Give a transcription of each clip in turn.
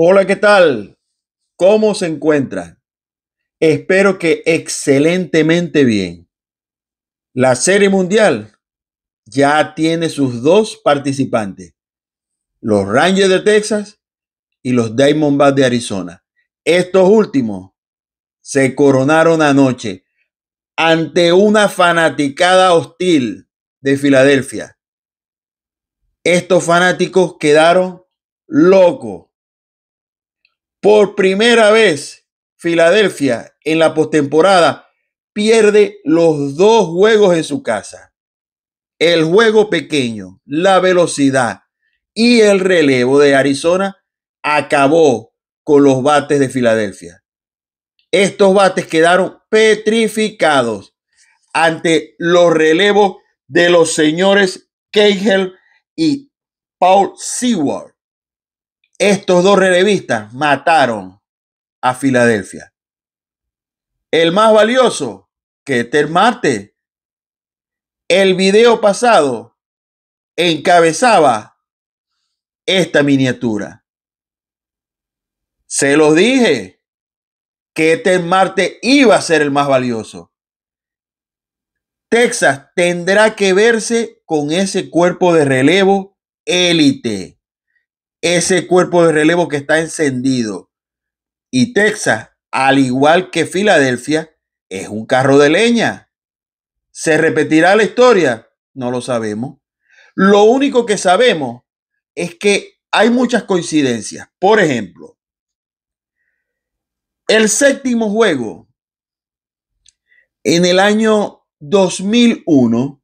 Hola, ¿qué tal? ¿Cómo se encuentran? Espero que excelentemente bien. La Serie Mundial ya tiene sus dos participantes, los Rangers de Texas y los Diamondbacks de Arizona. Estos últimos se coronaron anoche ante una fanaticada hostil de Filadelfia. Estos fanáticos quedaron locos por primera vez, Filadelfia en la postemporada pierde los dos juegos en su casa. El juego pequeño, la velocidad y el relevo de Arizona acabó con los bates de Filadelfia. Estos bates quedaron petrificados ante los relevos de los señores Cahill y Paul Seward. Estos dos relevistas mataron a Filadelfia. El más valioso, que Marte. marte El video pasado encabezaba esta miniatura. Se los dije que este Marte iba a ser el más valioso. Texas tendrá que verse con ese cuerpo de relevo élite ese cuerpo de relevo que está encendido. Y Texas, al igual que Filadelfia, es un carro de leña. ¿Se repetirá la historia? No lo sabemos. Lo único que sabemos es que hay muchas coincidencias. Por ejemplo, el séptimo juego en el año 2001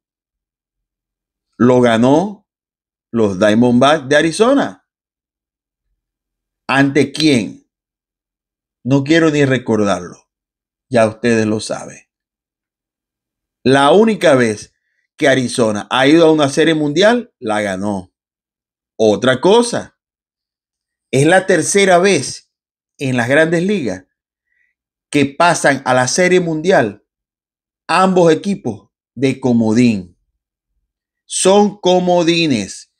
lo ganó los Diamondbacks de Arizona. ¿Ante quién? No quiero ni recordarlo. Ya ustedes lo saben. La única vez que Arizona ha ido a una serie mundial, la ganó. Otra cosa, es la tercera vez en las grandes ligas que pasan a la serie mundial ambos equipos de comodín. Son comodines.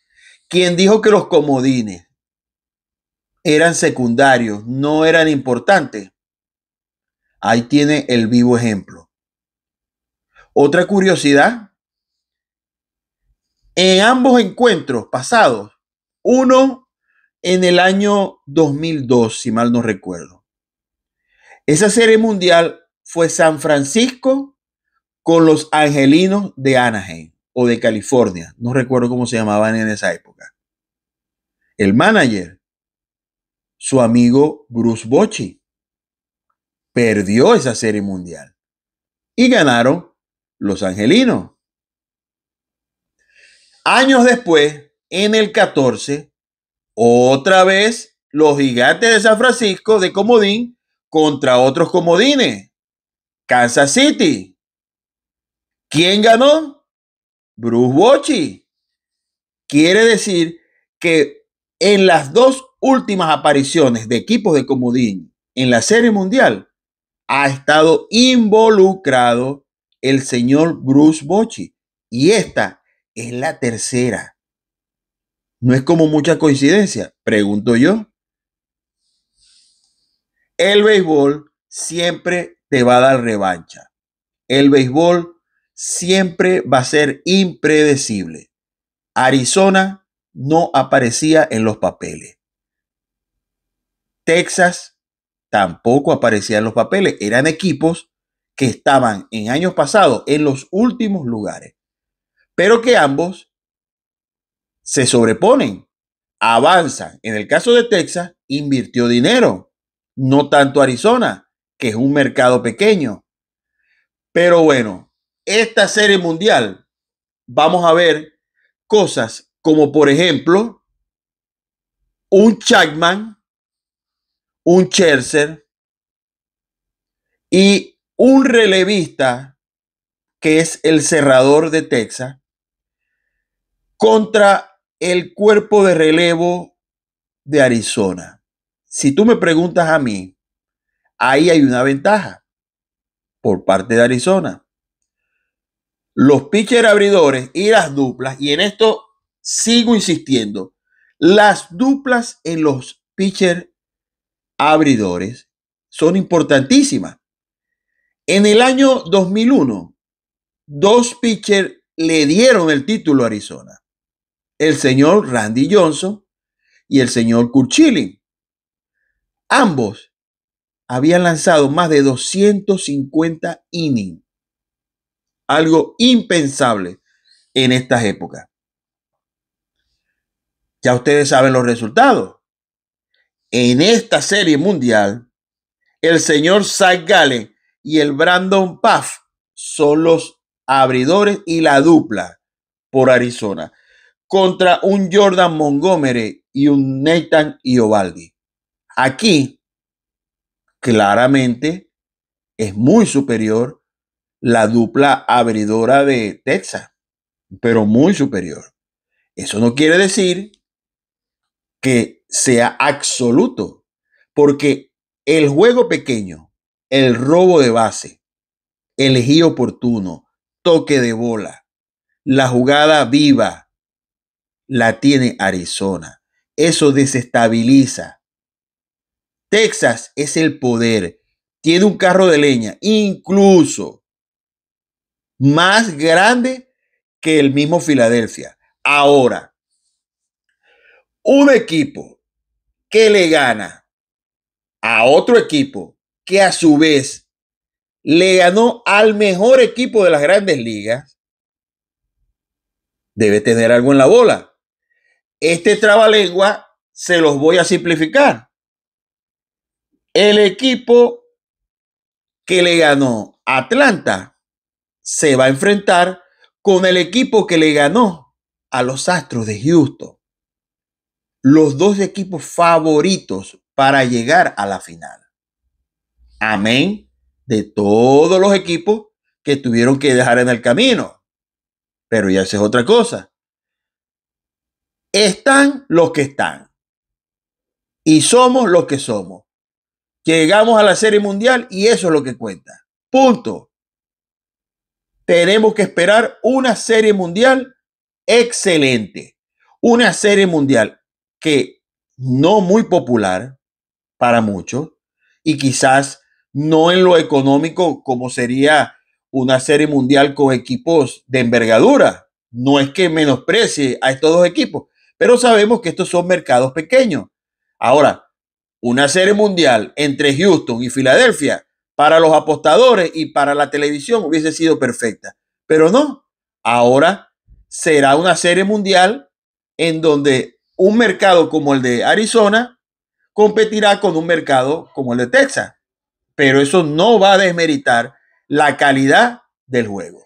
¿Quién dijo que los comodines eran secundarios, no eran importantes. Ahí tiene el vivo ejemplo. Otra curiosidad, en ambos encuentros pasados, uno en el año 2002, si mal no recuerdo. Esa serie mundial fue San Francisco con los Angelinos de Anaheim o de California. No recuerdo cómo se llamaban en esa época. El manager su amigo Bruce Bochy. Perdió esa serie mundial y ganaron los angelinos. Años después, en el 14, otra vez los gigantes de San Francisco de Comodín contra otros comodines. Kansas City. ¿Quién ganó? Bruce Bochy. Quiere decir que en las dos últimas apariciones de equipos de comodín en la Serie Mundial ha estado involucrado el señor Bruce Bochy. Y esta es la tercera. ¿No es como mucha coincidencia? Pregunto yo. El béisbol siempre te va a dar revancha. El béisbol siempre va a ser impredecible. Arizona no aparecía en los papeles. Texas tampoco aparecía en los papeles. Eran equipos que estaban en años pasados en los últimos lugares, pero que ambos se sobreponen, avanzan. En el caso de Texas, invirtió dinero, no tanto Arizona, que es un mercado pequeño. Pero bueno, esta serie mundial, vamos a ver cosas como por ejemplo un Chapman un Cherser y un relevista que es el cerrador de Texas contra el cuerpo de relevo de Arizona. Si tú me preguntas a mí, ahí hay una ventaja por parte de Arizona. Los pitcher abridores y las duplas, y en esto sigo insistiendo, las duplas en los pitcher abridores son importantísimas. En el año 2001, dos pitchers le dieron el título a Arizona. El señor Randy Johnson y el señor Kurchilling. Ambos habían lanzado más de 250 innings. Algo impensable en estas épocas. Ya ustedes saben los resultados. En esta serie mundial, el señor Zach Gale y el Brandon Puff son los abridores y la dupla por Arizona contra un Jordan Montgomery y un Nathan Iovaldi. Aquí, claramente, es muy superior la dupla abridora de Texas, pero muy superior. Eso no quiere decir que sea absoluto, porque el juego pequeño, el robo de base, el ejido oportuno, toque de bola, la jugada viva, la tiene Arizona. Eso desestabiliza. Texas es el poder. Tiene un carro de leña, incluso más grande que el mismo Filadelfia. Ahora, un equipo que le gana a otro equipo que a su vez le ganó al mejor equipo de las grandes ligas, debe tener algo en la bola. Este trabalengua se los voy a simplificar. El equipo que le ganó a Atlanta se va a enfrentar con el equipo que le ganó a los Astros de Houston los dos equipos favoritos para llegar a la final. Amén de todos los equipos que tuvieron que dejar en el camino. Pero ya esa es otra cosa. Están los que están. Y somos los que somos. Llegamos a la Serie Mundial y eso es lo que cuenta. Punto. Tenemos que esperar una Serie Mundial excelente. Una Serie Mundial que no muy popular para muchos y quizás no en lo económico como sería una serie mundial con equipos de envergadura. No es que menosprecie a estos dos equipos, pero sabemos que estos son mercados pequeños. Ahora, una serie mundial entre Houston y Filadelfia para los apostadores y para la televisión hubiese sido perfecta, pero no. Ahora será una serie mundial en donde un mercado como el de Arizona competirá con un mercado como el de Texas. Pero eso no va a desmeritar la calidad del juego.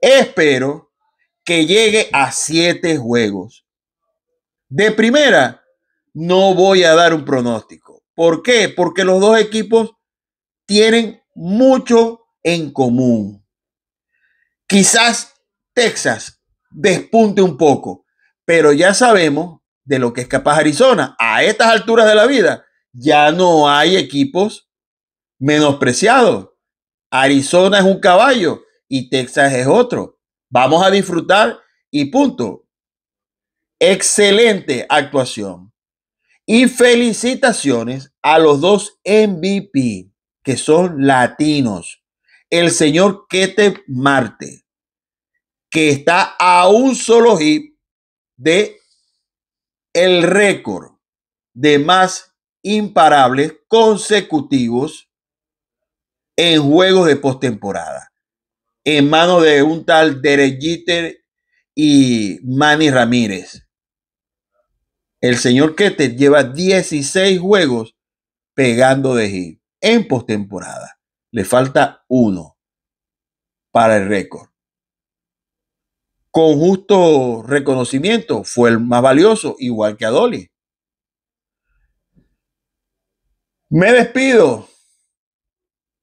Espero que llegue a siete juegos. De primera, no voy a dar un pronóstico. ¿Por qué? Porque los dos equipos tienen mucho en común. Quizás Texas despunte un poco, pero ya sabemos de lo que es capaz Arizona. A estas alturas de la vida ya no hay equipos menospreciados. Arizona es un caballo y Texas es otro. Vamos a disfrutar y punto. Excelente actuación. Y felicitaciones a los dos MVP que son latinos. El señor Kete Marte, que está a un solo hip de el récord de más imparables consecutivos en juegos de postemporada, en manos de un tal Derek Jeter y Manny Ramírez. El señor Keter lleva 16 juegos pegando de hit en postemporada. Le falta uno para el récord con justo reconocimiento, fue el más valioso, igual que a Dolly. Me despido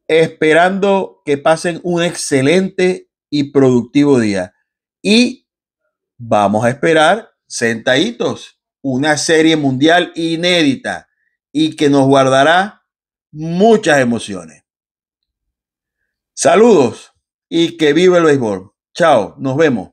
esperando que pasen un excelente y productivo día. Y vamos a esperar sentaditos una serie mundial inédita y que nos guardará muchas emociones. Saludos y que viva el béisbol. Chao, nos vemos.